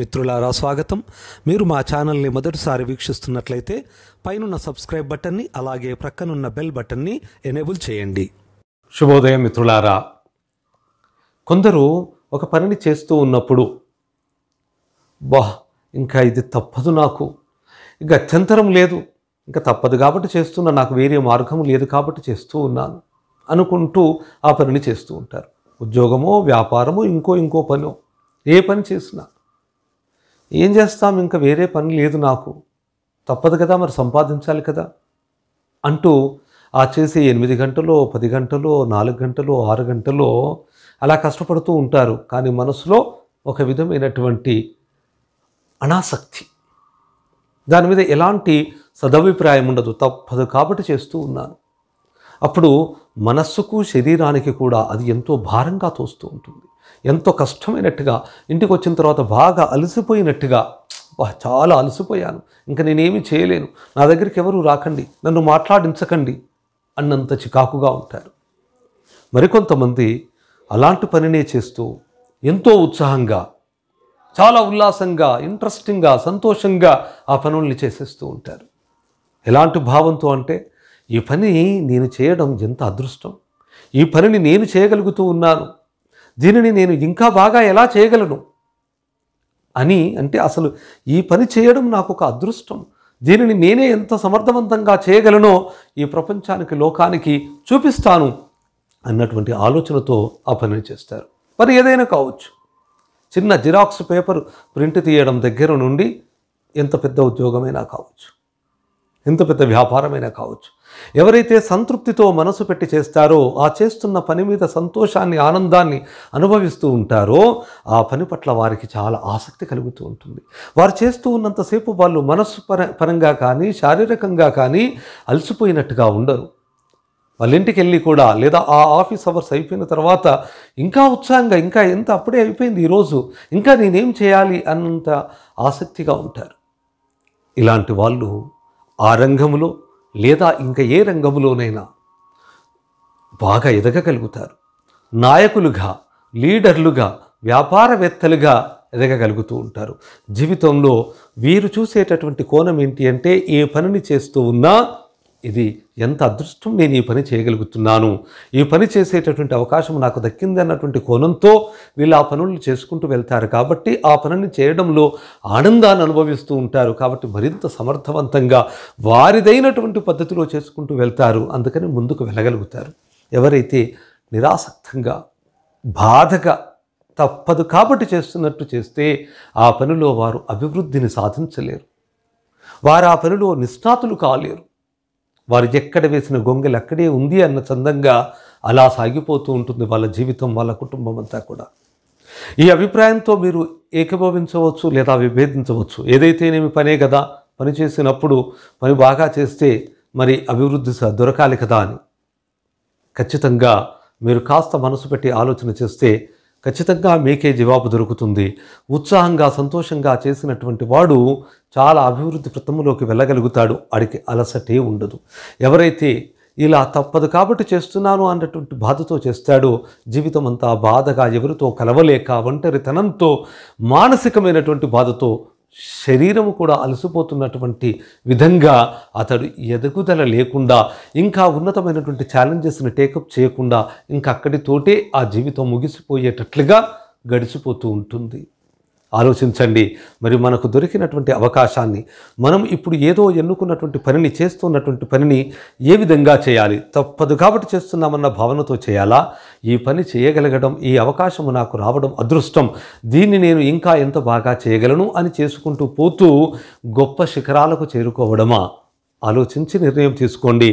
మిత్రులారా స్వాగతం మీరు మా ఛానల్ని మొదటిసారి వీక్షిస్తున్నట్లయితే పైనున్న సబ్స్క్రైబ్ బటన్ని అలాగే ప్రక్కనున్న బెల్ బటన్ని ఎనేబుల్ చేయండి శుభోదయం మిత్రులారా కొందరు ఒక పనిని చేస్తూ ఉన్నప్పుడు బా ఇంకా ఇది తప్పదు నాకు ఇంకా అత్యంతరం లేదు ఇంకా తప్పదు కాబట్టి చేస్తున్నా నాకు వేరే మార్గం లేదు కాబట్టి చేస్తూ ఉన్నాను అనుకుంటూ ఆ పనిని చేస్తూ ఉంటారు ఉద్యోగమో వ్యాపారమో ఇంకో ఇంకో పనో ఏ పని చేసినా ఏం చేస్తాం ఇంకా వేరే పని లేదు నాకు తప్పదు కదా మరి సంపాదించాలి కదా అంటూ ఆ చేసే ఎనిమిది గంటలో పది గంటలో నాలుగు గంటలో ఆరు గంటలో అలా కష్టపడుతూ ఉంటారు కానీ మనసులో ఒక విధమైనటువంటి అనాసక్తి దాని మీద ఎలాంటి సదభిప్రాయం ఉండదు తప్పదు కాబట్టి చేస్తూ ఉన్నాను అప్పుడు మనస్సుకు శరీరానికి కూడా అది ఎంతో భారంగా తోస్తూ ఉంటుంది ఎంతో కష్టమైనట్టుగా ఇంటికి వచ్చిన తర్వాత బాగా అలసిపోయినట్టుగా చాలా అలసిపోయాను ఇంకా నేనేమి చేయలేను నా దగ్గరికి ఎవరు రాకండి నన్ను మాట్లాడించకండి అన్నంత చికాకుగా ఉంటారు మరికొంతమంది అలాంటి పనినే చేస్తూ ఎంతో ఉత్సాహంగా చాలా ఉల్లాసంగా ఇంట్రెస్టింగ్గా సంతోషంగా ఆ పనుల్ని చేసేస్తూ ఉంటారు ఎలాంటి భావంతో అంటే ఈ పని నేను చేయడం ఎంత అదృష్టం ఈ పనిని నేను చేయగలుగుతూ ఉన్నాను దీనిని నేను ఇంకా బాగా ఎలా చేయగలను అని అంటే అసలు ఈ పని చేయడం నాకు ఒక అదృష్టం దీనిని నేనే ఎంత సమర్థవంతంగా చేయగలనో ఈ ప్రపంచానికి లోకానికి చూపిస్తాను అన్నటువంటి ఆలోచనతో ఆ పనిని చేస్తారు పని ఏదైనా కావచ్చు చిన్న జిరాక్స్ పేపర్ ప్రింట్ తీయడం దగ్గర నుండి ఎంత పెద్ద ఉద్యోగమైనా కావచ్చు ఎంత పెద్ద వ్యాపారమైనా కావచ్చు ఎవరైతే సంతృప్తితో మనసు పెట్టి చేస్తారో ఆ చేస్తున్న పని మీద సంతోషాన్ని ఆనందాన్ని అనుభవిస్తూ ఉంటారో ఆ పని పట్ల వారికి చాలా ఆసక్తి కలుగుతూ ఉంటుంది వారు చేస్తూ ఉన్నంతసేపు వాళ్ళు మనస్సు పరంగా కానీ శారీరకంగా కానీ అలసిపోయినట్టుగా ఉండరు వాళ్ళ ఇంటికి వెళ్ళి కూడా లేదా ఆ ఆఫీస్ అవర్స్ అయిపోయిన తర్వాత ఇంకా ఉత్సాహంగా ఇంకా ఎంత అప్పుడే అయిపోయింది ఈరోజు ఇంకా నేనేం చేయాలి అన్నంత ఆసక్తిగా ఉంటారు ఇలాంటి వాళ్ళు ఆ రంగములో లేదా ఇంకా ఏ రంగములోనైనా బాగా ఎదగగలుగుతారు నాయకులుగా లీడర్లుగా వ్యాపారవేత్తలుగా ఎదగగలుగుతూ ఉంటారు జీవితంలో వీరు చూసేటటువంటి కోణం ఏంటి అంటే ఏ పనిని చేస్తూ ఉన్నా ఇది ఎంత అదృష్టం నేను ఈ పని చేయగలుగుతున్నాను ఈ పని చేసేటటువంటి అవకాశం నాకు దక్కింది అన్నటువంటి కోణంతో వీళ్ళు ఆ పనులు చేసుకుంటూ వెళ్తారు కాబట్టి ఆ పనిని చేయడంలో ఆనందాన్ని అనుభవిస్తూ ఉంటారు కాబట్టి మరింత సమర్థవంతంగా వారిదైనటువంటి పద్ధతిలో చేసుకుంటూ వెళ్తారు అందుకని ముందుకు వెళ్ళగలుగుతారు ఎవరైతే నిరాసక్తంగా బాధగా తప్పదు కాబట్టి చేస్తున్నట్టు చేస్తే ఆ పనిలో వారు అభివృద్ధిని సాధించలేరు వారు ఆ పనిలో నిష్ణాతులు కాలేరు వారు ఎక్కడ వేసిన గొంగలు అక్కడే ఉంది అన్న చందంగా అలా సాగిపోతూ ఉంటుంది వాళ్ళ జీవితం వాళ్ళ కుటుంబం అంతా కూడా ఈ అభిప్రాయంతో మీరు ఏకభవించవచ్చు లేదా విభేదించవచ్చు ఏదైతేనేమి పనే కదా పని చేసినప్పుడు పని బాగా చేస్తే మరి అభివృద్ధి దొరకాలి కదా అని ఖచ్చితంగా మీరు కాస్త మనసు పెట్టి ఆలోచన చేస్తే ఖచ్చితంగా మీకే జవాబు దొరుకుతుంది ఉత్సాహంగా సంతోషంగా చేసినటువంటి వాడు చాలా అభివృద్ధి ప్రథములోకి వెళ్ళగలుగుతాడు అడికి అలసటే ఉండదు ఎవరైతే ఇలా తప్పదు కాబట్టి చేస్తున్నాను అన్నటువంటి బాధతో చేస్తాడో జీవితం అంతా బాధగా ఎవరితో కలవలేక ఒంటరితనంతో మానసికమైనటువంటి బాధతో శరీరము కూడా అలసిపోతున్నటువంటి విధంగా అతడు ఎదుగుదల లేకుండా ఇంకా ఉన్నతమైనటువంటి ఛాలెంజెస్ని టేకప్ చేయకుండా ఇంకా అక్కడితోటే ఆ జీవితం ముగిసిపోయేటట్లుగా గడిచిపోతూ ఉంటుంది ఆలోచించండి మరియు మనకు దొరికినటువంటి అవకాశాన్ని మనం ఇప్పుడు ఏదో ఎన్నుకున్నటువంటి పనిని చేస్తున్నటువంటి పనిని ఏ విధంగా చేయాలి తప్పదు కాబట్టి చేస్తున్నామన్న భావనతో చేయాలా ఈ పని చేయగలగడం ఈ అవకాశము నాకు రావడం అదృష్టం దీన్ని నేను ఇంకా ఎంత బాగా చేయగలను అని చేసుకుంటూ పోతూ గొప్ప శిఖరాలకు చేరుకోవడమా ఆలోచించి నిర్ణయం తీసుకోండి